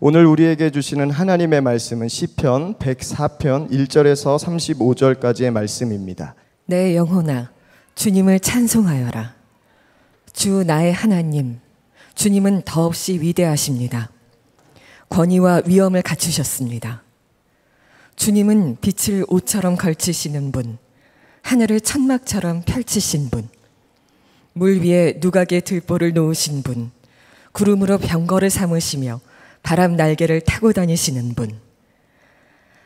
오늘 우리에게 주시는 하나님의 말씀은 시편 104편 1절에서 35절까지의 말씀입니다. 내 영혼아 주님을 찬송하여라. 주 나의 하나님 주님은 더없이 위대하십니다. 권위와 위엄을 갖추셨습니다. 주님은 빛을 옷처럼 걸치시는 분, 하늘을 천막처럼 펼치신 분, 물 위에 누각의 들보를 놓으신 분, 구름으로 병거를 삼으시며 바람 날개를 타고 다니시는 분,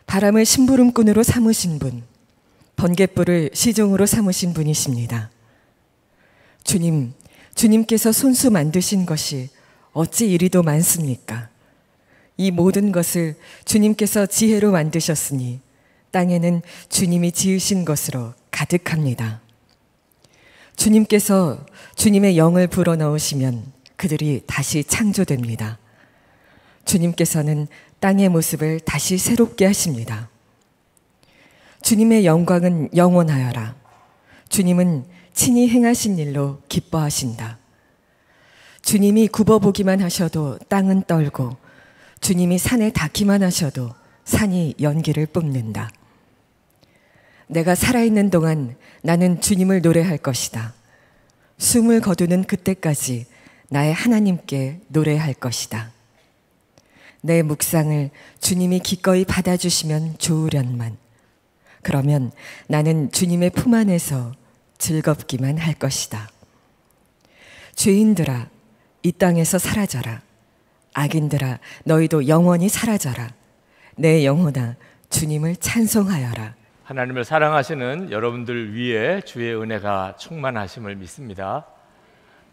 바람을 심부름꾼으로 삼으신 분, 번갯불을 시종으로 삼으신 분이십니다. 주님, 주님께서 손수 만드신 것이 어찌 이리도 많습니까? 이 모든 것을 주님께서 지혜로 만드셨으니 땅에는 주님이 지으신 것으로 가득합니다. 주님께서 주님의 영을 불어넣으시면 그들이 다시 창조됩니다. 주님께서는 땅의 모습을 다시 새롭게 하십니다. 주님의 영광은 영원하여라. 주님은 친히 행하신 일로 기뻐하신다. 주님이 굽어보기만 하셔도 땅은 떨고, 주님이 산에 닿기만 하셔도 산이 연기를 뿜는다. 내가 살아있는 동안 나는 주님을 노래할 것이다. 숨을 거두는 그때까지 나의 하나님께 노래할 것이다. 내 묵상을 주님이 기꺼이 받아주시면 좋으련만. 그러면 나는 주님의 품 안에서 즐겁기만 할 것이다. 죄인들아, 이 땅에서 사라져라. 악인들아, 너희도 영원히 사라져라. 내 영혼아, 주님을 찬송하여라. 하나님을 사랑하시는 여러분들 위에 주의 은혜가 충만하심을 믿습니다.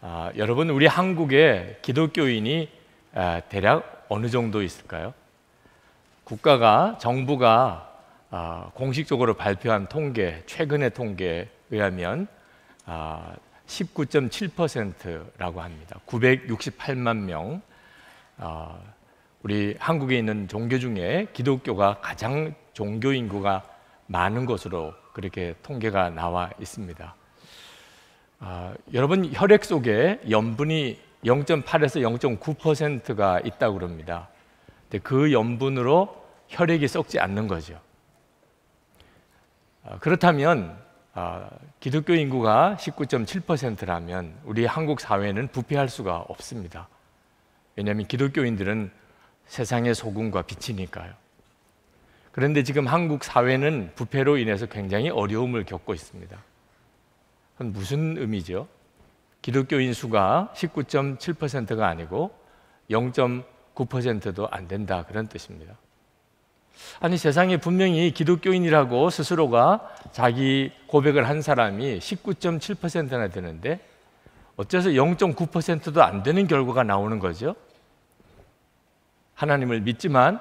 아, 여러분, 우리 한국의 기독교인이 아, 대략 어느 정도 있을까요? 국가가 정부가 아, 공식적으로 발표한 통계 최근의 통계에 의하면 아, 19.7%라고 합니다. 968만 명. 아, 우리 한국에 있는 종교 중에 기독교가 가장 종교 인구가 많은 것으로 그렇게 통계가 나와 있습니다. 아, 여러분 혈액 속에 염분이 0.8에서 0.9%가 있다고 그럽니다. 근데 그 염분으로 혈액이 썩지 않는 거죠. 아, 그렇다면 아, 기독교 인구가 19.7%라면 우리 한국 사회는 부패할 수가 없습니다. 왜냐하면 기독교인들은 세상의 소금과 빛이니까요. 그런데 지금 한국 사회는 부패로 인해서 굉장히 어려움을 겪고 있습니다. 그건 무슨 의미죠? 기독교인 수가 19.7%가 아니고 0.9%도 안 된다 그런 뜻입니다. 아니 세상에 분명히 기독교인이라고 스스로가 자기 고백을 한 사람이 19.7%나 되는데 어째서 0.9%도 안 되는 결과가 나오는 거죠? 하나님을 믿지만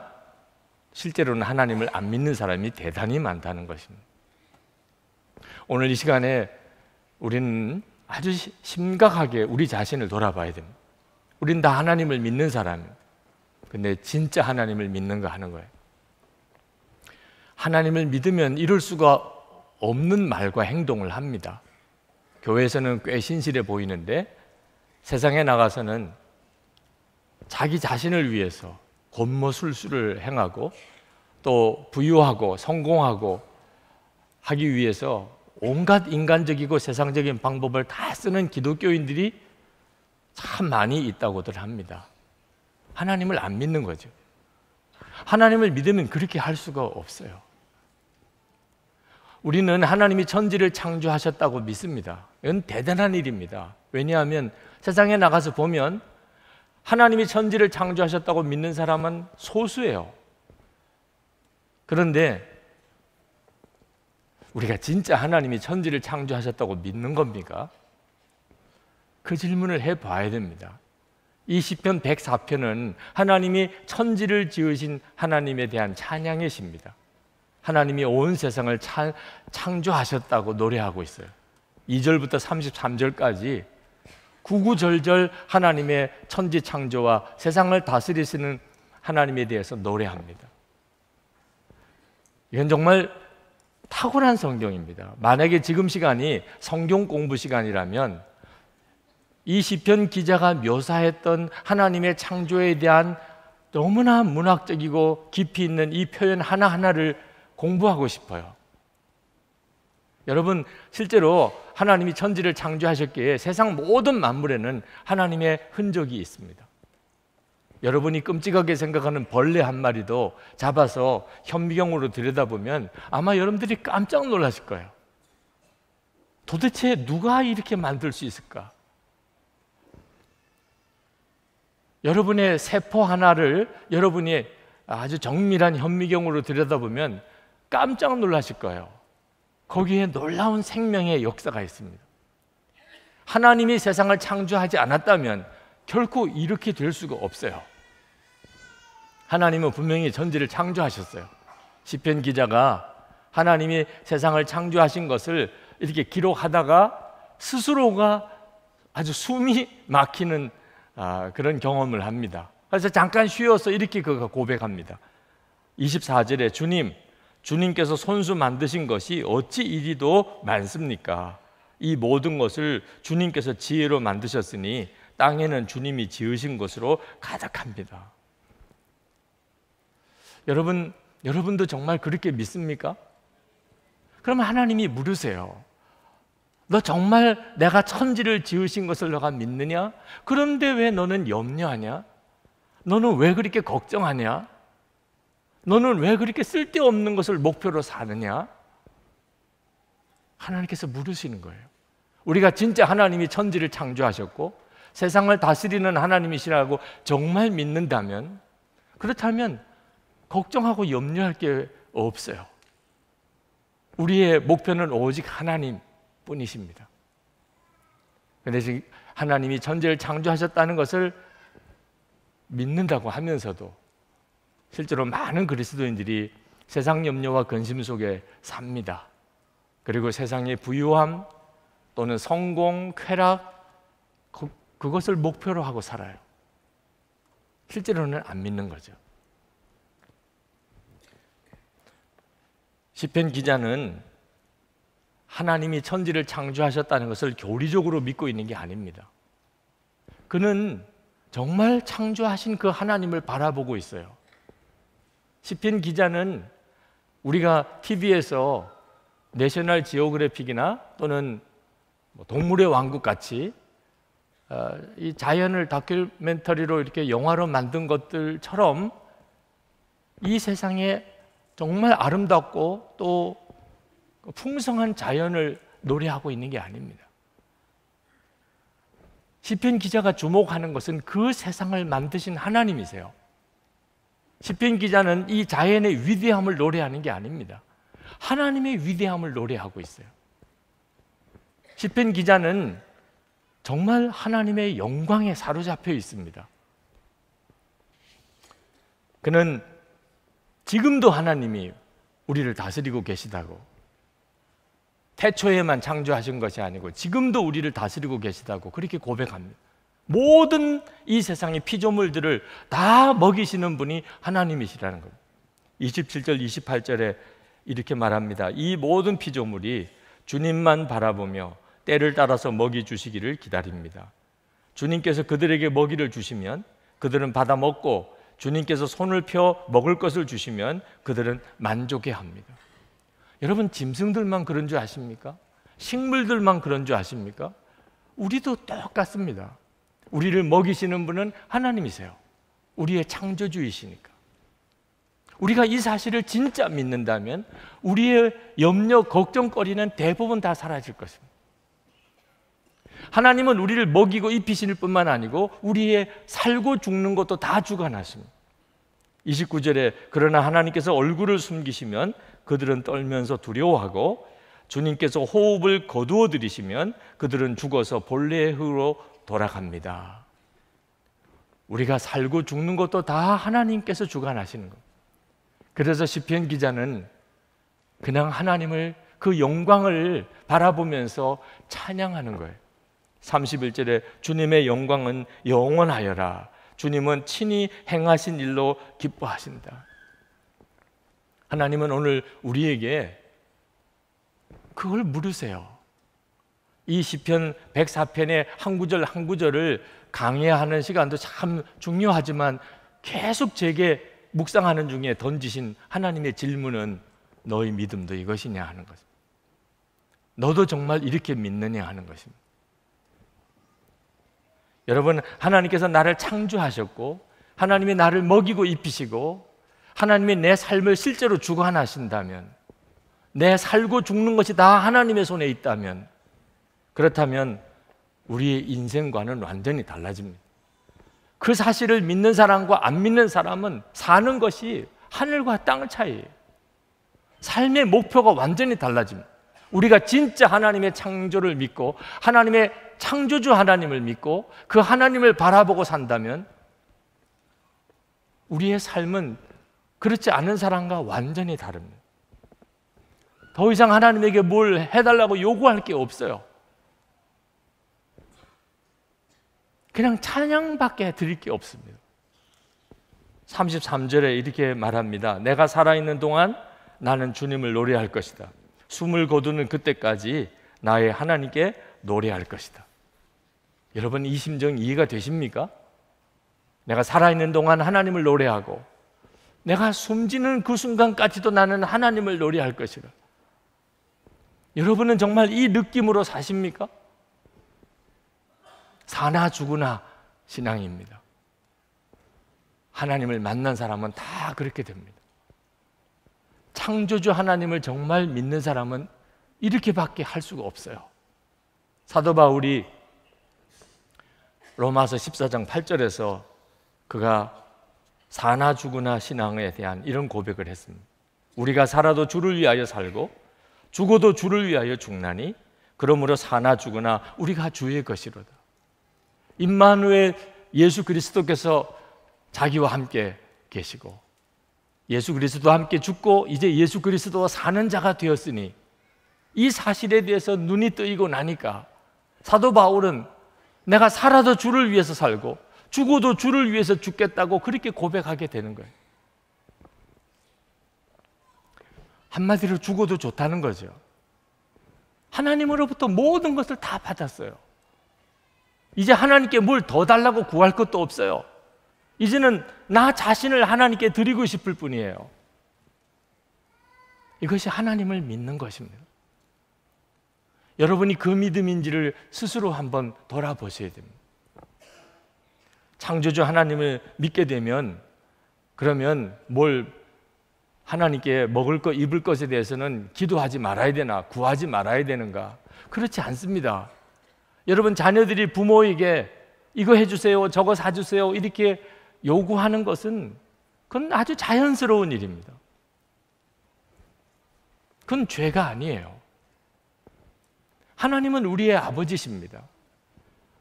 실제로는 하나님을 안 믿는 사람이 대단히 많다는 것입니다. 오늘 이 시간에 우리는 아주 심각하게 우리 자신을 돌아봐야 됩니다. 우린 다 하나님을 믿는 사람입니다. 근데 진짜 하나님을 믿는가 하는 거예요. 하나님을 믿으면 이럴 수가 없는 말과 행동을 합니다. 교회에서는 꽤 신실해 보이는데 세상에 나가서는 자기 자신을 위해서 곤모술수를 행하고 또 부유하고 성공하고 하기 위해서 온갖 인간적이고 세상적인 방법을 다 쓰는 기독교인들이 참 많이 있다고들 합니다. 하나님을 안 믿는 거죠. 하나님을 믿으면 그렇게 할 수가 없어요. 우리는 하나님이 천지를 창조하셨다고 믿습니다. 이건 대단한 일입니다. 왜냐하면 세상에 나가서 보면 하나님이 천지를 창조하셨다고 믿는 사람은 소수예요. 그런데 우리가 진짜 하나님이 천지를 창조하셨다고 믿는 겁니까? 그 질문을 해 봐야 됩니다. 이 시편 104편은 하나님이 천지를 지으신 하나님에 대한 찬양의 시니다 하나님이 온 세상을 차, 창조하셨다고 노래하고 있어요. 2절부터 33절까지 구구절절 하나님의 천지 창조와 세상을 다스리시는 하나님에 대해서 노래합니다. 이건 정말 탁월한 성경입니다. 만약에 지금 시간이 성경 공부 시간이라면 이 시편 기자가 묘사했던 하나님의 창조에 대한 너무나 문학적이고 깊이 있는 이 표현 하나하나를 공부하고 싶어요. 여러분, 실제로 하나님이 천지를 창조하셨기에 세상 모든 만물에는 하나님의 흔적이 있습니다. 여러분이 끔찍하게 생각하는 벌레 한 마리도 잡아서 현미경으로 들여다보면 아마 여러분들이 깜짝 놀라실 거예요. 도대체 누가 이렇게 만들 수 있을까? 여러분의 세포 하나를 여러분이 아주 정밀한 현미경으로 들여다보면 깜짝 놀라실 거예요. 거기에 놀라운 생명의 역사가 있습니다. 하나님이 세상을 창조하지 않았다면 결코 이렇게 될 수가 없어요. 하나님은 분명히 천지를 창조하셨어요. 시편 기자가 하나님이 세상을 창조하신 것을 이렇게 기록하다가 스스로가 아주 숨이 막히는 아, 그런 경험을 합니다. 그래서 잠깐 쉬어서 이렇게 그가 고백합니다. 24절에 주님, 주님께서 손수 만드신 것이 어찌 이리도 많습니까? 이 모든 것을 주님께서 지혜로 만드셨으니 땅에는 주님이 지으신 것으로 가득합니다. 여러분, 여러분도 정말 그렇게 믿습니까? 그러면 하나님이 물으세요. 너 정말 내가 천지를 지으신 것을 너가 믿느냐? 그런데 왜 너는 염려하냐? 너는 왜 그렇게 걱정하냐? 너는 왜 그렇게 쓸데없는 것을 목표로 사느냐? 하나님께서 물으시는 거예요. 우리가 진짜 하나님이 천지를 창조하셨고 세상을 다스리는 하나님이시라고 정말 믿는다면 그렇다면 걱정하고 염려할 게 없어요. 우리의 목표는 오직 하나님 뿐이십니다. 그런데 하나님이 전제를 창조하셨다는 것을 믿는다고 하면서도 실제로 많은 그리스도인들이 세상 염려와 근심 속에 삽니다. 그리고 세상의 부유함 또는 성공, 쾌락, 그, 그것을 목표로 하고 살아요. 실제로는 안 믿는 거죠. 시편 기자는 하나님이 천지를 창조하셨다는 것을 교리적으로 믿고 있는 게 아닙니다. 그는 정말 창조하신 그 하나님을 바라보고 있어요. 시편 기자는 우리가 TV에서 내셔널 지오그래픽이나 또는 뭐 동물의 왕국 같이 어, 이 자연을 다큐멘터리로 이렇게 영화로 만든 것들처럼 이 세상에 정말 아름답고 또 풍성한 자연을 노래하고 있는 게 아닙니다. 시편 기자가 주목하는 것은 그 세상을 만드신 하나님이세요. 시편 기자는 이 자연의 위대함을 노래하는 게 아닙니다. 하나님의 위대함을 노래하고 있어요. 시편 기자는 정말 하나님의 영광에 사로잡혀 있습니다. 그는 지금도 하나님이 우리를 다스리고 계시다고. 태초에만 창조하신 것이 아니고 지금도 우리를 다스리고 계시다고 그렇게 고백합니다. 모든 이 세상의 피조물들을 다 먹이시는 분이 하나님이시라는 겁니다. 27절, 28절에 이렇게 말합니다. 이 모든 피조물이 주님만 바라보며 때를 따라서 먹이 주시기를 기다립니다. 주님께서 그들에게 먹이를 주시면 그들은 받아 먹고 주님께서 손을 펴 먹을 것을 주시면 그들은 만족해 합니다. 여러분 짐승들만 그런 줄 아십니까? 식물들만 그런 줄 아십니까? 우리도 똑같습니다. 우리를 먹이시는 분은 하나님이세요. 우리의 창조주이시니까. 우리가 이 사실을 진짜 믿는다면 우리의 염려, 걱정거리는 대부분 다 사라질 것입니다. 하나님은 우리를 먹이고 입히실 뿐만 아니고 우리의 살고 죽는 것도 다 주관하십니다. 29절에 그러나 하나님께서 얼굴을 숨기시면 그들은 떨면서 두려워하고 주님께서 호흡을 거두어 들이시면 그들은 죽어서 본래의 흙으로 돌아갑니다. 우리가 살고 죽는 것도 다 하나님께서 주관하시는 겁 그래서 시편 기자는 그냥 하나님을 그 영광을 바라보면서 찬양하는 거예요. 31절에 주님의 영광은 영원하여라. 주님은 친히 행하신 일로 기뻐하신다. 하나님은 오늘 우리에게 그걸 물으세요. 이 시편 104편의 한 구절 한 구절을 강해하는 시간도 참 중요하지만 계속 제게 묵상하는 중에 던지신 하나님의 질문은 너의 믿음도 이것이냐 하는 것입니다. 너도 정말 이렇게 믿느냐 하는 것입니다. 여러분, 하나님께서 나를 창조하셨고, 하나님이 나를 먹이고 입히시고, 하나님이 내 삶을 실제로 주관하 신다면내 살고 죽는 것이 다 하나님의 손에 있다면, 그렇다면 우리의 인생과는 완전히 달라집니다. 그 사실을 믿는 사람과 안 믿는 사람은 사는 것이 하늘과 땅의 차이예요. 삶의 목표가 완전히 달라집니다. 우리가 진짜 하나님의 창조를 믿고 하나님의 창조주 하나님을 믿고 그 하나님을 바라보고 산다면 우리의 삶은 그렇지 않은 사람과 완전히 다릅니다. 더 이상 하나님에게 뭘 해달라고 요구할 게 없어요. 그냥 찬양밖에 드릴 게 없습니다. 33절에 이렇게 말합니다. 내가 살아있는 동안 나는 주님을 노래할 것이다. 숨을 거두는 그때까지 나의 하나님께 노래할 것이다. 여러분 이 심정 이해가 되십니까? 내가 살아있는 동안 하나님을 노래하고 내가 숨지는 그 순간까지도 나는 하나님을 노래할 것이라. 여러분은 정말 이 느낌으로 사십니까? 사나 죽으나 신앙입니다. 하나님을 만난 사람은 다 그렇게 됩니다. 창조주 하나님을 정말 믿는 사람은 이렇게밖에 할 수가 없어요. 사도 바울이 로마서 14장 8절에서 그가 사나 죽으나 신앙에 대한 이런 고백을 했습니다. 우리가 살아도 주를 위하여 살고 죽어도 주를 위하여 죽나니 그러므로 사나 죽으나 우리가 주의 것이로다. 임마누엘 예수 그리스도께서 자기와 함께 계시고 예수 그리스도와 함께 죽고 이제 예수 그리스도와 사는 자가 되었으니 이 사실에 대해서 눈이 뜨이고 나니까 사도 바울은 내가 살아도 주를 위해서 살고 죽어도 주를 위해서 죽겠다고 그렇게 고백하게 되는 거예요. 한마디로 죽어도 좋다는 거죠. 하나님으로부터 모든 것을 다 받았어요. 이제 하나님께 뭘 더 달라고 구할 것도 없어요. 이제는 나 자신을 하나님께 드리고 싶을 뿐이에요. 이것이 하나님을 믿는 것입니다. 여러분이 그 믿음인지를 스스로 한번 돌아보셔야 됩니다. 창조주 하나님을 믿게 되면 그러면 뭘 하나님께 먹을 것, 입을 것에 대해서는 기도하지 말아야 되나, 구하지 말아야 되는가? 그렇지 않습니다. 여러분, 자녀들이 부모에게 이거 해주세요, 저거 사주세요, 이렇게 요구하는 것은 그건 아주 자연스러운 일입니다. 그건 죄가 아니에요. 하나님은 우리의 아버지십니다.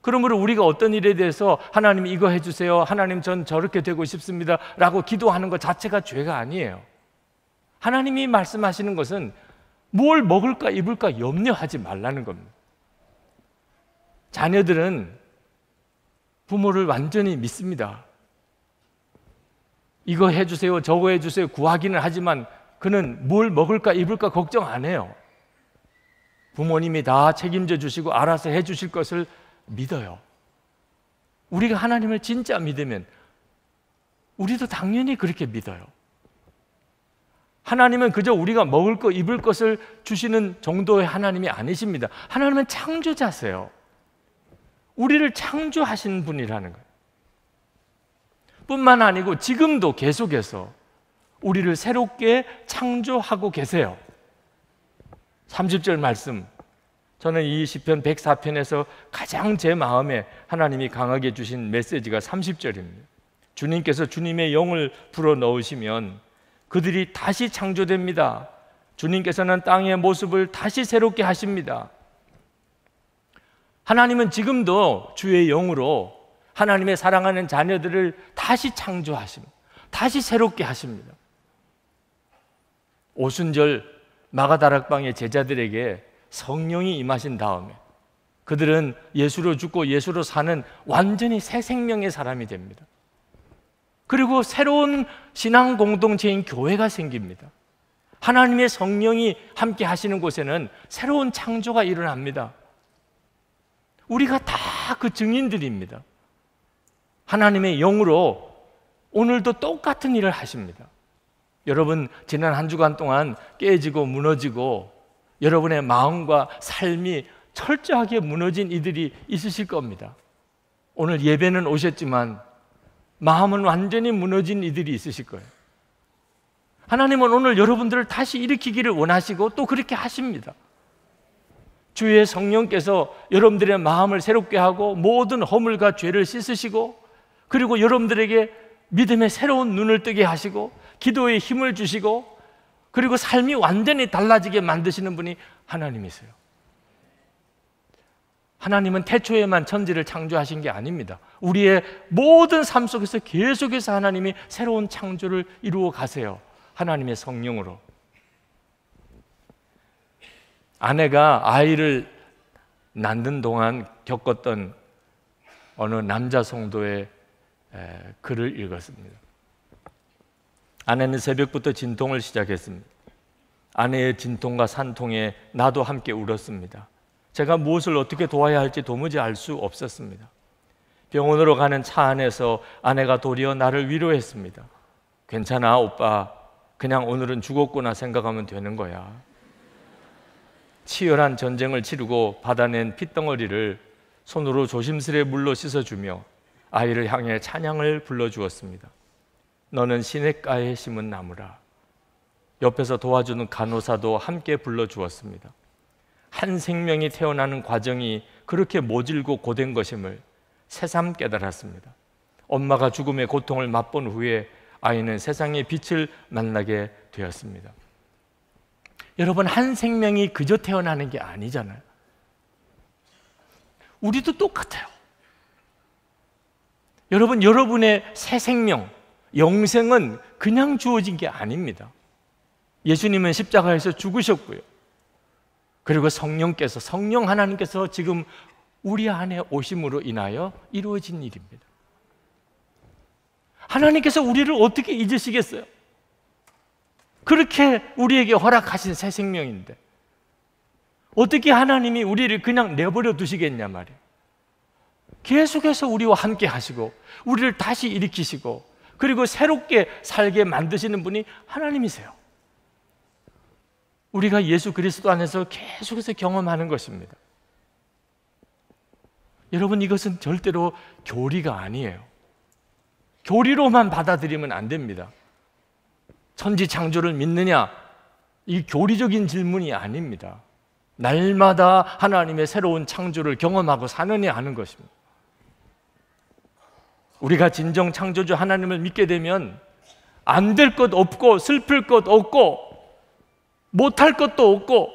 그러므로 우리가 어떤 일에 대해서 하나님 이거 해주세요. 하나님 전 저렇게 되고 싶습니다. 라고 기도하는 것 자체가 죄가 아니에요. 하나님이 말씀하시는 것은 뭘 먹을까 입을까 염려하지 말라는 겁니다. 자녀들은 부모를 완전히 믿습니다. 이거 해주세요. 저거 해주세요. 구하기는 하지만 그는 뭘 먹을까 입을까 걱정 안 해요. 부모님이 다 책임져 주시고 알아서 해 주실 것을 믿어요. 우리가 하나님을 진짜 믿으면 우리도 당연히 그렇게 믿어요. 하나님은 그저 우리가 먹을 것, 입을 것을 주시는 정도의 하나님이 아니십니다. 하나님은 창조자세요. 우리를 창조하신 분이라는 거예요. 뿐만 아니고 지금도 계속해서 우리를 새롭게 창조하고 계세요. 30절 말씀. 저는 이 시편 104편에서 가장 제 마음에 하나님이 강하게 주신 메시지가 30절입니다. 주님께서 주님의 영을 불어 넣으시면 그들이 다시 창조됩니다. 주님께서는 땅의 모습을 다시 새롭게 하십니다. 하나님은 지금도 주의 영으로 하나님의 사랑하는 자녀들을 다시 창조하십니다. 다시 새롭게 하십니다. 오순절 마가다락방의 제자들에게 성령이 임하신 다음에 그들은 예수로 죽고 예수로 사는 완전히 새 생명의 사람이 됩니다. 그리고 새로운 신앙 공동체인 교회가 생깁니다. 하나님의 성령이 함께 하시는 곳에는 새로운 창조가 일어납니다. 우리가 다 그 증인들입니다. 하나님의 영으로 오늘도 똑같은 일을 하십니다. 여러분, 지난 한 주간 동안 깨지고 무너지고 여러분의 마음과 삶이 철저하게 무너진 이들이 있으실 겁니다. 오늘 예배는 오셨지만 마음은 완전히 무너진 이들이 있으실 거예요. 하나님은 오늘 여러분들을 다시 일으키기를 원하시고 또 그렇게 하십니다. 주의 성령께서 여러분들의 마음을 새롭게 하고 모든 허물과 죄를 씻으시고 그리고 여러분들에게 믿음의 새로운 눈을 뜨게 하시고 기도에 힘을 주시고 그리고 삶이 완전히 달라지게 만드시는 분이 하나님이세요. 하나님은 태초에만 천지를 창조하신 게 아닙니다. 우리의 모든 삶 속에서 계속해서 하나님이 새로운 창조를 이루어 가세요. 하나님의 성령으로. 아내가 아이를 낳는 동안 겪었던 어느 남자 성도의 글을 읽었습니다. 아내는 새벽부터 진통을 시작했습니다. 아내의 진통과 산통에 나도 함께 울었습니다. 제가 무엇을 어떻게 도와야 할지 도무지 알 수 없었습니다. 병원으로 가는 차 안에서 아내가 도리어 나를 위로했습니다. 괜찮아, 오빠. 그냥 오늘은 죽었구나 생각하면 되는 거야. 치열한 전쟁을 치르고 받아낸 핏덩어리를 손으로 조심스레 물로 씻어주며 아이를 향해 찬양을 불러주었습니다. 너는 시냇가에 심은 나무라. 옆에서 도와주는 간호사도 함께 불러 주었습니다. 한 생명이 태어나는 과정이 그렇게 모질고 고된 것임을 새삼 깨달았습니다. 엄마가 죽음의 고통을 맛본 후에 아이는 세상의 빛을 만나게 되었습니다. 여러분, 한 생명이 그저 태어나는 게 아니잖아요. 우리도 똑같아요. 여러분, 여러분의 새 생명, 영생은 그냥 주어진 게 아닙니다. 예수님은 십자가에서 죽으셨고요. 그리고 성령께서, 성령 하나님께서 지금 우리 안에 오심으로 인하여 이루어진 일입니다. 하나님께서 우리를 어떻게 잊으시겠어요? 그렇게 우리에게 허락하신 새 생명인데, 어떻게 하나님이 우리를 그냥 내버려 두시겠냐 말이에요. 계속해서 우리와 함께 하시고, 우리를 다시 일으키시고, 그리고 새롭게 살게 만드시는 분이 하나님이세요. 우리가 예수 그리스도 안에서 계속해서 경험하는 것입니다. 여러분 이것은 절대로 교리가 아니에요. 교리로만 받아들이면 안 됩니다. 천지 창조를 믿느냐? 이 교리적인 질문이 아닙니다. 날마다 하나님의 새로운 창조를 경험하고 사느냐 하는 것입니다. 우리가 진정 창조주 하나님을 믿게 되면 안 될 것 없고 슬플 것 없고 못할 것도 없고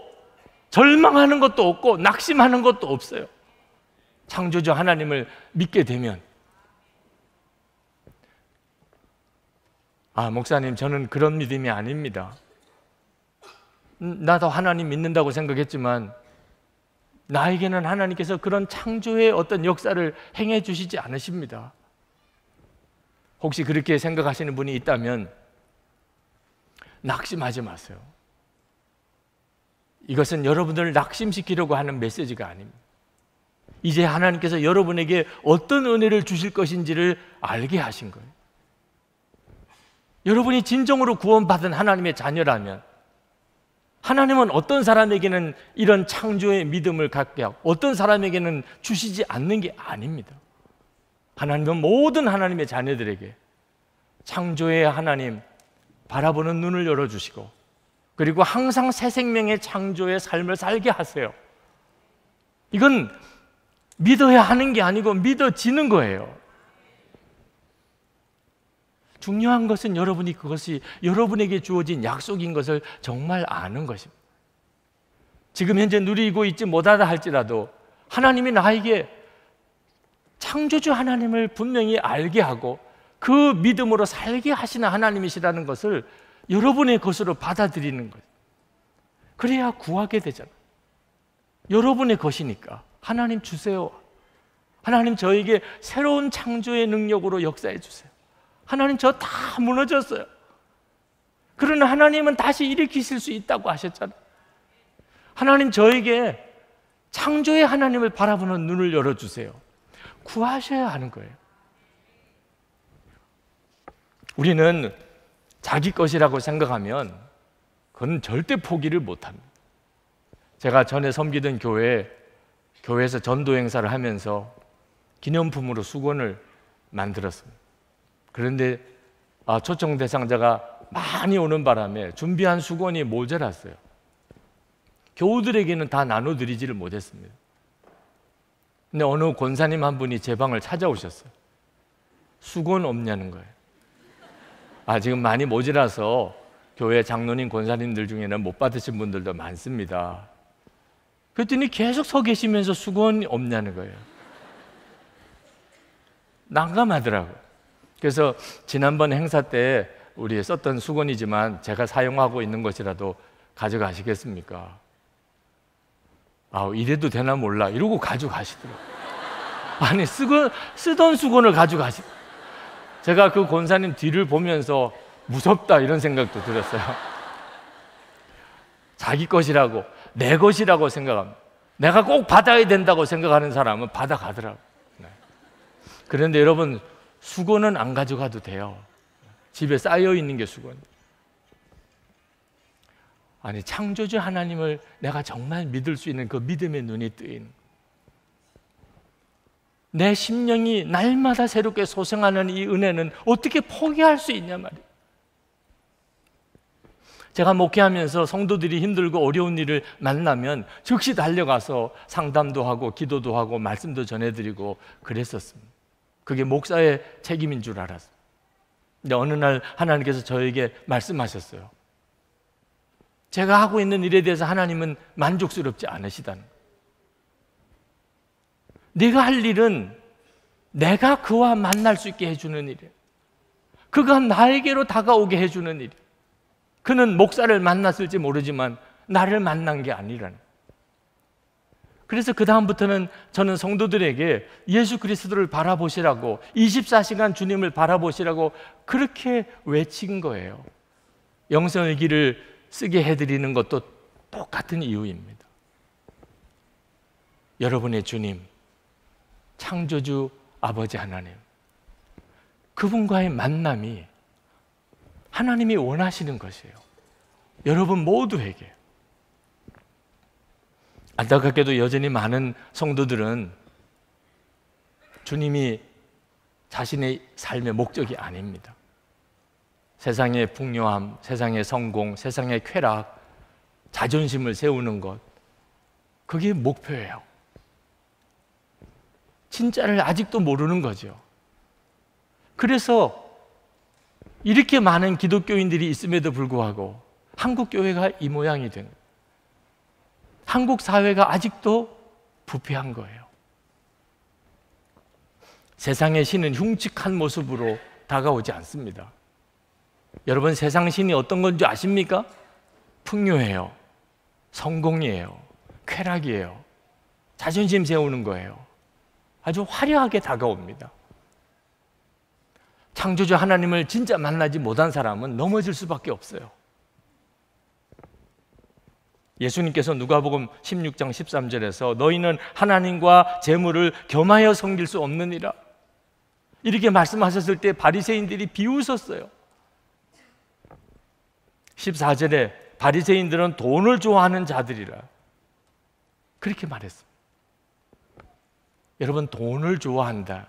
절망하는 것도 없고 낙심하는 것도 없어요. 창조주 하나님을 믿게 되면 아, 목사님, 저는 그런 믿음이 아닙니다. 음, 나도 하나님 믿는다고 생각했지만 나에게는 하나님께서 그런 창조의 어떤 역사를 행해 주시지 않으십니다. 혹시 그렇게 생각하시는 분이 있다면 낙심하지 마세요. 이것은 여러분을 낙심시키려고 하는 메시지가 아닙니다. 이제 하나님께서 여러분에게 어떤 은혜를 주실 것인지를 알게 하신 거예요. 여러분이 진정으로 구원받은 하나님의 자녀라면 하나님은 어떤 사람에게는 이런 창조의 믿음을 갖게 하고 어떤 사람에게는 주시지 않는 게 아닙니다. 하나님은 모든 하나님의 자녀들에게 창조의 하나님 바라보는 눈을 열어주시고 그리고 항상 새 생명의 창조의 삶을 살게 하세요. 이건 믿어야 하는 게 아니고 믿어지는 거예요. 중요한 것은 여러분이 그것이 여러분에게 주어진 약속인 것을 정말 아는 것입니다. 지금 현재 누리고 있지 못하다 할지라도 하나님이 나에게 창조주 하나님을 분명히 알게 하고 그 믿음으로 살게 하시는 하나님이시라는 것을 여러분의 것으로 받아들이는 거예요. 그래야 구하게 되잖아. 여러분의 것이니까 하나님 주세요. 하나님 저에게 새로운 창조의 능력으로 역사해 주세요. 하나님 저 다 무너졌어요. 그러나 하나님은 다시 일으키실 수 있다고 하셨잖아. 하나님 저에게 창조의 하나님을 바라보는 눈을 열어주세요. 구하셔야 하는 거예요. 우리는 자기 것이라고 생각하면 그건 절대 포기를 못합니다. 제가 전에 섬기던 교회 교회에서 전도 행사를 하면서 기념품으로 수건을 만들었습니다. 그런데 아, 초청 대상자가 많이 오는 바람에 준비한 수건이 모자랐어요. 교우들에게는 다 나눠드리지를 못했습니다. 근데 어느 권사님 한 분이 제 방을 찾아오셨어요. 수건 없냐는 거예요. 아, 지금 많이 모자라서 교회 장로님, 권사님들 중에는 못 받으신 분들도 많습니다. 그랬더니 계속 서 계시면서 수건 없냐는 거예요. 난감하더라고요. 그래서 지난번 행사 때 우리 썼던 수건이지만 제가 사용하고 있는 것이라도 가져가시겠습니까? 아, 이래도 되나 몰라. 이러고 가져가시더라고요. 아니, 쓰고, 쓰던 수건을 가져가시. 제가 그 권사님 뒤를 보면서 무섭다 이런 생각도 들었어요. 자기 것이라고, 내 것이라고 생각합니다. 내가 꼭 받아야 된다고 생각하는 사람은 받아가더라고. 네. 그런데 여러분, 수건은 안 가져가도 돼요. 집에 쌓여 있는 게 수건. 아니 창조주 하나님을 내가 정말 믿을 수 있는 그 믿음의 눈이 뜨인 내 심령이 날마다 새롭게 소생하는 이 은혜는 어떻게 포기할 수 있냐 말이에요. 제가 목회하면서 성도들이 힘들고 어려운 일을 만나면 즉시 달려가서 상담도 하고 기도도 하고 말씀도 전해드리고 그랬었습니다. 그게 목사의 책임인 줄 알았어요. 근데 어느 날 하나님께서 저에게 말씀하셨어요. 제가 하고 있는 일에 대해서 하나님은 만족스럽지 않으시다는 거예 네가 할 일은 내가 그와 만날 수 있게 해주는 일이에요. 그가 나에게로 다가오게 해주는 일이에요. 그는 목사를 만났을지 모르지만 나를 만난 게 아니라는 그래서 그다음부터는 저는 성도들에게 예수 그리스도를 바라보시라고 24시간 주님을 바라보시라고 그렇게 외친 거예요. 영성의 길을 쓰게 해드리는 것도 똑같은 이유입니다. 여러분의 주님, 창조주 아버지 하나님, 그분과의 만남이 하나님이 원하시는 것이에요. 여러분 모두에게. 안타깝게도 여전히 많은 성도들은 주님이 자신의 삶의 목적이 아닙니다. 세상의 풍요함, 세상의 성공, 세상의 쾌락, 자존심을 세우는 것. 그게 목표예요. 진짜를 아직도 모르는 거죠. 그래서 이렇게 많은 기독교인들이 있음에도 불구하고 한국 교회가 이 모양이 된 한국 사회가 아직도 부패한 거예요. 세상의 신은 흉측한 모습으로 다가오지 않습니다. 여러분 세상 신이 어떤 건지 아십니까? 풍요해요. 성공이에요. 쾌락이에요. 자존심 세우는 거예요. 아주 화려하게 다가옵니다. 창조주 하나님을 진짜 만나지 못한 사람은 넘어질 수밖에 없어요. 예수님께서 누가복음 16장 13절에서 너희는 하나님과 재물을 겸하여 섬길 수 없느니라 이렇게 말씀하셨을 때 바리새인들이 비웃었어요. 14절에 바리새인들은 돈을 좋아하는 자들이라 그렇게 말했습니다. 여러분 돈을 좋아한다.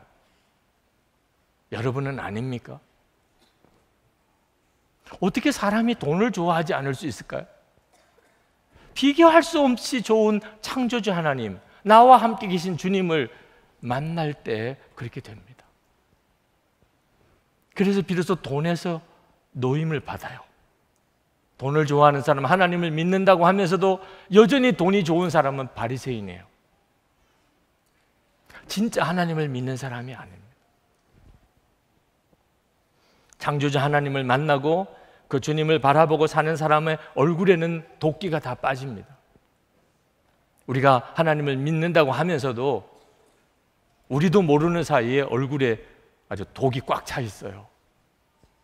여러분은 아닙니까? 어떻게 사람이 돈을 좋아하지 않을 수 있을까요? 비교할 수 없이 좋은 창조주 하나님, 나와 함께 계신 주님을 만날 때 그렇게 됩니다. 그래서 비로소 돈에서 노임을 받아요. 돈을 좋아하는 사람, 하나님을 믿는다고 하면서도 여전히 돈이 좋은 사람은 바리새인이에요. 진짜 하나님을 믿는 사람이 아닙니다. 창조자 하나님을 만나고 그 주님을 바라보고 사는 사람의 얼굴에는 도끼가 다 빠집니다. 우리가 하나님을 믿는다고 하면서도 우리도 모르는 사이에 얼굴에 아주 독이 꽉 차 있어요.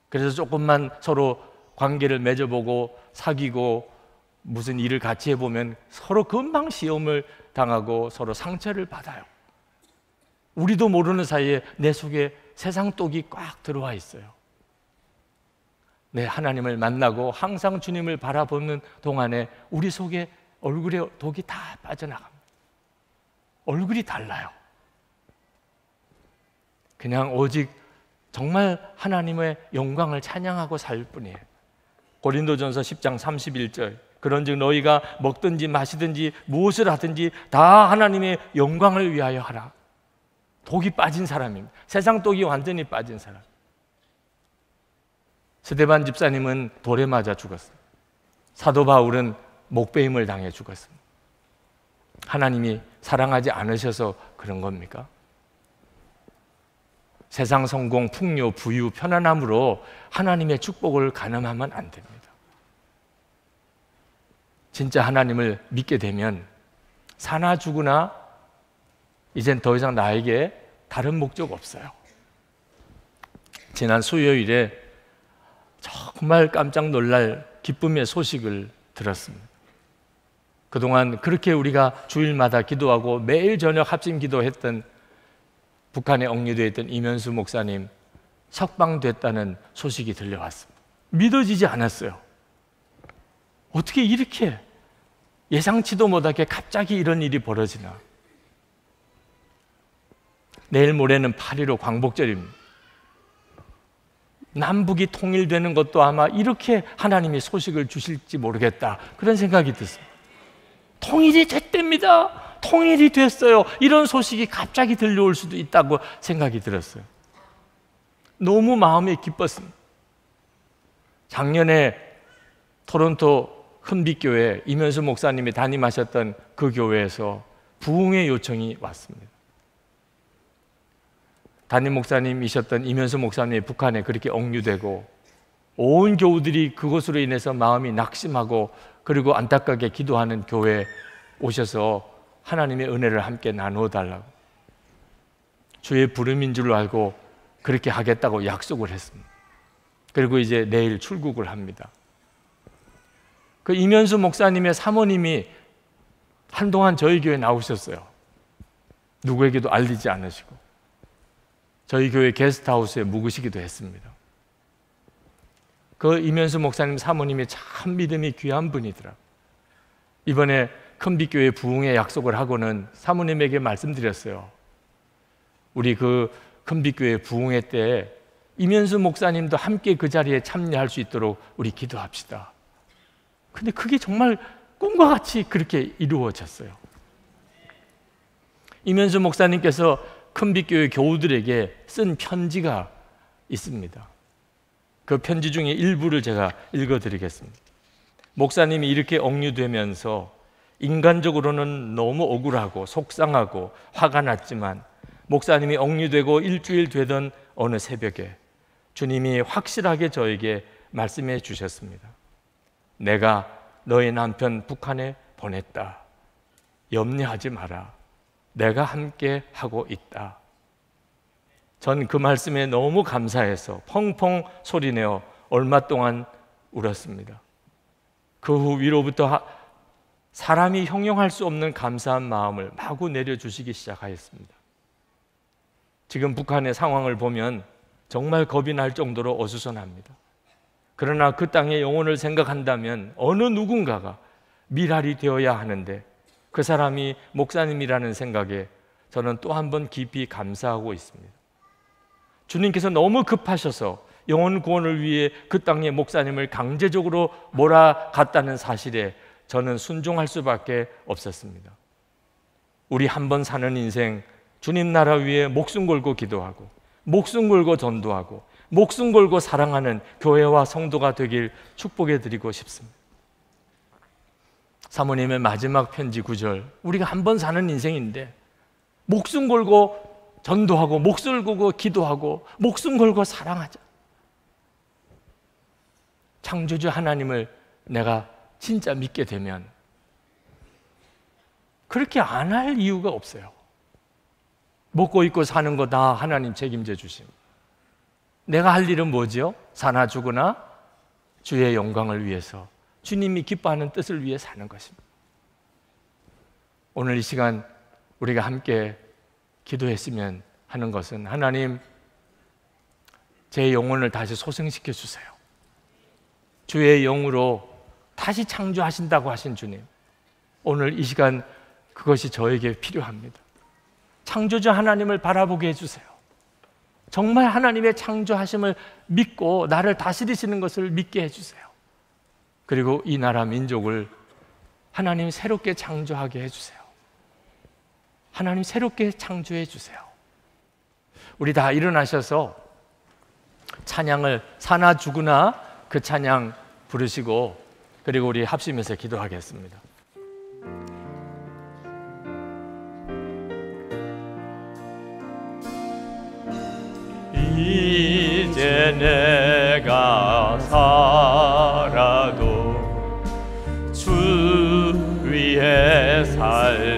그래서 조금만 서로 관계를 맺어보고 사귀고 무슨 일을 같이 해보면 서로 금방 시험을 당하고 서로 상처를 받아요. 우리도 모르는 사이에 내 속에 세상 똑이 꽉 들어와 있어요. 네, 하나님을 만나고 항상 주님을 바라보는 동안에 우리 속에 얼굴에 독이 다 빠져나갑니다. 얼굴이 달라요. 그냥 오직 정말 하나님의 영광을 찬양하고 살 뿐이에요. 고린도전서 10장 31절 그런즉 너희가 먹든지 마시든지 무엇을 하든지 다 하나님의 영광을 위하여 하라. 독이 빠진 사람입니다. 세상 독이 완전히 빠진 사람. 스데반 집사님은 돌에 맞아 죽었습니다. 사도 바울은 목베임을 당해 죽었습니다. 하나님이 사랑하지 않으셔서 그런 겁니까? 세상 성공, 풍요, 부유, 편안함으로 하나님의 축복을 가늠하면 안 됩니다. 진짜 하나님을 믿게 되면 사나 죽으나 이젠 더 이상 나에게 다른 목적 없어요. 지난 수요일에 정말 깜짝 놀랄 기쁨의 소식을 들었습니다. 그동안 그렇게 우리가 주일마다 기도하고 매일 저녁 합심 기도했던 북한에 억류되어 있던 이면수 목사님 석방됐다는 소식이 들려왔습니다. 믿어지지 않았어요. 어떻게 이렇게 예상치도 못하게 갑자기 이런 일이 벌어지나. 내일 모레는 8.15 광복절입니다. 남북이 통일되는 것도 아마 이렇게 하나님이 소식을 주실지 모르겠다. 그런 생각이 드세요. 통일이 됐답니다. 통일이 됐어요. 이런 소식이 갑자기 들려올 수도 있다고 생각이 들었어요. 너무 마음이 기뻤습니다. 작년에 토론토 흔빛교회 이면수 목사님이 담임하셨던 그 교회에서 부흥의 요청이 왔습니다. 담임 목사님이셨던 이면수 목사님이 북한에 그렇게 억류되고 온 교우들이 그것으로 인해서 마음이 낙심하고 그리고 안타깝게 기도하는 교회에 오셔서 하나님의 은혜를 함께 나누어 달라고 주의 부름인 줄 알고 그렇게 하겠다고 약속을 했습니다. 그리고 이제 내일 출국을 합니다. 그 이면수 목사님의 사모님이 한동안 저희 교회 에 나오셨어요. 누구에게도 알리지 않으시고 저희 교회 게스트하우스에 묵으시기도 했습니다. 그 이면수 목사님 사모님이 참 믿음이 귀한 분이더라. 이번에 큰빛교회 부흥의 약속을 하고는 사모님에게 말씀드렸어요. 우리 그 큰빛교회 부흥회 때 이면수 목사님도 함께 그 자리에 참여할 수 있도록 우리 기도합시다. 근데 그게 정말 꿈과 같이 그렇게 이루어졌어요. 이면수 목사님께서 큰빛교회 교우들에게 쓴 편지가 있습니다. 그 편지 중에 일부를 제가 읽어드리겠습니다. 목사님이 이렇게 억류되면서 인간적으로는 너무 억울하고 속상하고 화가 났지만 목사님이 억류되고 일주일 되던 어느 새벽에 주님이 확실하게 저에게 말씀해 주셨습니다. 내가 너의 남편 북한에 보냈다. 염려하지 마라. 내가 함께 하고 있다. 전 그 말씀에 너무 감사해서 펑펑 소리내어 얼마 동안 울었습니다. 그 후 위로부터 사람이 형용할 수 없는 감사한 마음을 마구 내려주시기 시작하였습니다. 지금 북한의 상황을 보면 정말 겁이 날 정도로 어수선합니다. 그러나 그 땅의 영혼을 생각한다면 어느 누군가가 미랄이 되어야 하는데 그 사람이 목사님이라는 생각에 저는 또 한 번 깊이 감사하고 있습니다. 주님께서 너무 급하셔서 영혼 구원을 위해 그 땅의 목사님을 강제적으로 몰아갔다는 사실에 저는 순종할 수밖에 없었습니다. 우리 한 번 사는 인생 주님 나라 위에 목숨 걸고 기도하고 목숨 걸고 전도하고 목숨 걸고 사랑하는 교회와 성도가 되길 축복해 드리고 싶습니다. 사모님의 마지막 편지 구절 우리가 한 번 사는 인생인데 목숨 걸고 전도하고 목숨 걸고 기도하고 목숨 걸고 사랑하자. 창조주 하나님을 내가 진짜 믿게 되면 그렇게 안 할 이유가 없어요. 먹고 입고 사는 거 다 하나님 책임져 주십니다. 내가 할 일은 뭐지요? 사나 죽으나 주의 영광을 위해서 주님이 기뻐하는 뜻을 위해 사는 것입니다. 오늘 이 시간 우리가 함께 기도했으면 하는 것은 하나님 제 영혼을 다시 소생시켜 주세요. 주의 영으로 다시 창조하신다고 하신 주님. 오늘 이 시간 그것이 저에게 필요합니다. 창조주 하나님을 바라보게 해주세요. 정말 하나님의 창조하심을 믿고 나를 다스리시는 것을 믿게 해주세요. 그리고 이 나라 민족을 하나님 새롭게 창조하게 해주세요. 하나님 새롭게 창조해 주세요. 우리 다 일어나셔서 찬양을 사나 죽으나 그 찬양 부르시고 그리고 우리 합심해서 기도하겠습니다. 이제 내가 살아도 주 위에 살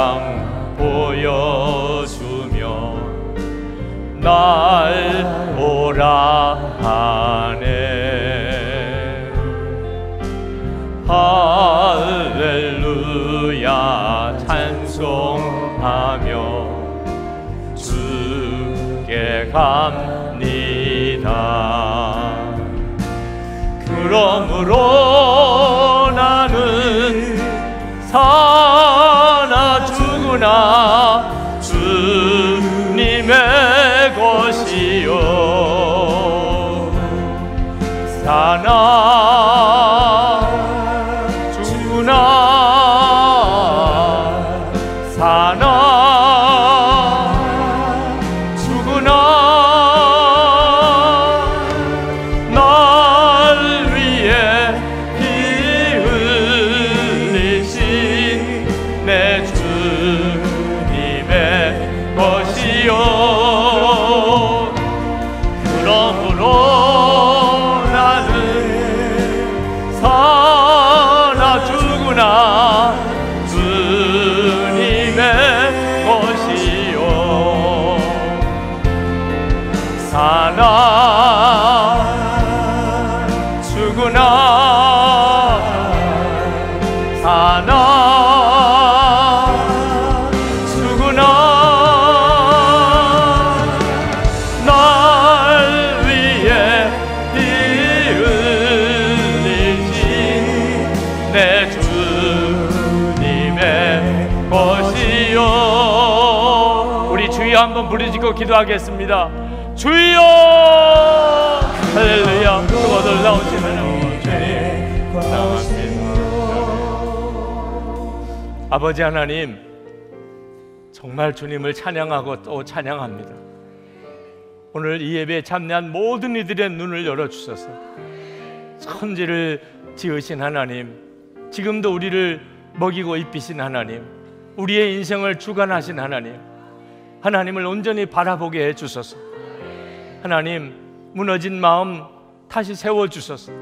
영광 보여주며 날오라 하네 할렐루야 찬송하며 주께 갑니다 그러므로 구나 주님의 것이요 사나 기도하겠습니다. 주여 할렐루야 그가 놀라우시는 아버지 하나님 정말 주님을 찬양하고 또 찬양합니다. 오늘 이 예배에 참여한 모든 이들의 눈을 열어주셔서 천지를 지으신 하나님 지금도 우리를 먹이고 입히신 하나님 우리의 인생을 주관하신 하나님 하나님을 온전히 바라보게 해 주소서. 하나님 무너진 마음 다시 세워 주소서.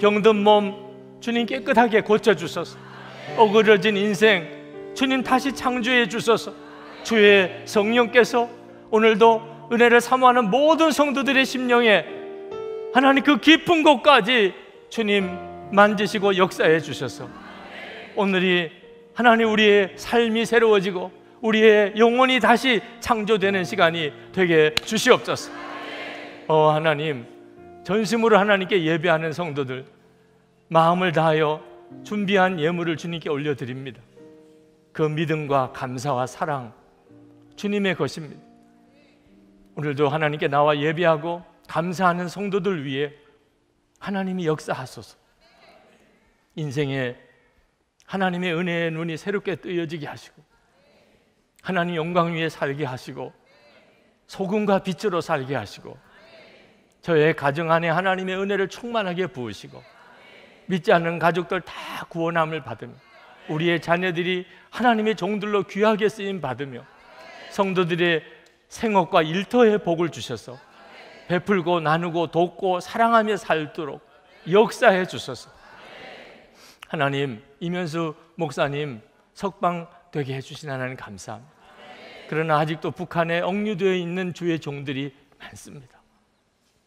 병든 몸 주님 깨끗하게 고쳐 주소서. 어그러진 인생 주님 다시 창조해 주소서. 주의 성령께서 오늘도 은혜를 사모하는 모든 성도들의 심령에 하나님 그 깊은 곳까지 주님 만지시고 역사해 주셔서 오늘이 하나님 우리의 삶이 새로워지고 우리의 영혼이 다시 창조되는 시간이 되게 주시옵소서. 어 하나님, 전심으로 하나님께 예배하는 성도들 마음을 다하여 준비한 예물을 주님께 올려 드립니다. 그 믿음과 감사와 사랑 주님의 것입니다. 오늘도 하나님께 나와 예배하고 감사하는 성도들 위해 하나님이 역사하소서. 인생에 하나님의 은혜의 눈이 새롭게 뜨여지게 하시고 하나님 영광 위에 살게 하시고 소금과 빛으로 살게 하시고 저의 가정 안에 하나님의 은혜를 충만하게 부으시고 믿지 않는 가족들 다 구원함을 받으며 우리의 자녀들이 하나님의 종들로 귀하게 쓰임 받으며 성도들의 생업과 일터의 복을 주셔서 베풀고 나누고 돕고 사랑하며 살도록 역사해 주셔서 하나님 이면수 목사님 석방 되게 해주신 하나님 감사합니다. 그러나 아직도 북한에 억류되어 있는 주의 종들이 많습니다.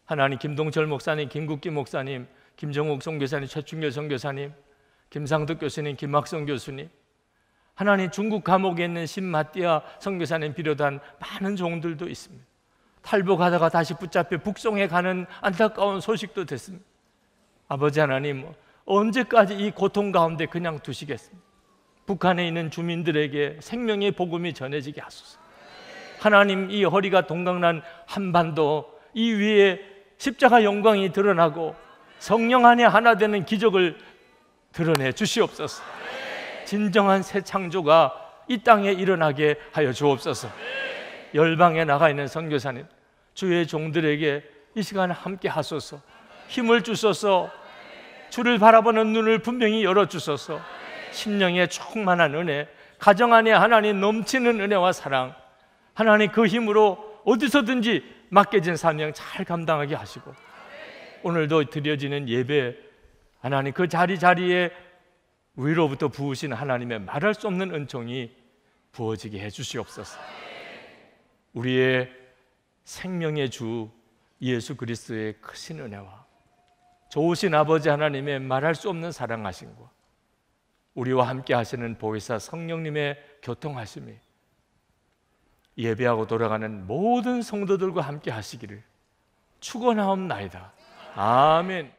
하나님 김동철 목사님, 김국기 목사님, 김정욱 선교사님, 최충렬 선교사님, 김상덕 교수님, 김학성 교수님, 하나님 중국 감옥에 있는 신마띠아 선교사님 비롯한 많은 종들도 있습니다. 탈북하다가 다시 붙잡혀 북송해 가는 안타까운 소식도 됐습니다. 아버지 하나님, 언제까지 이 고통 가운데 그냥 두시겠습니까? 북한에 있는 주민들에게 생명의 복음이 전해지게 하소서. 하나님 이 허리가 동강난 한반도 이 위에 십자가 영광이 드러나고 성령 안에 하나 되는 기적을 드러내 주시옵소서. 진정한 새 창조가 이 땅에 일어나게 하여 주옵소서. 열방에 나가 있는 선교사님, 주의 종들에게 이 시간 함께 하소서. 힘을 주소서. 주를 바라보는 눈을 분명히 열어 주소서. 심령에 충만한 은혜, 가정 안에 하나님 넘치는 은혜와 사랑, 하나님 그 힘으로 어디서든지 맡겨진 사명 잘 감당하게 하시고 오늘도 드려지는 예배 하나님 그 자리 자리에 위로부터 부으신 하나님의 말할 수 없는 은총이 부어지게 해 주시옵소서. 우리의 생명의 주 예수 그리스도의 크신 은혜와 좋으신 아버지 하나님의 말할 수 없는 사랑하신과 우리와 함께 하시는 보혜사 성령님의 교통하심이 예배하고 돌아가는 모든 성도들과 함께 하시기를 축원하옵나이다. 아멘.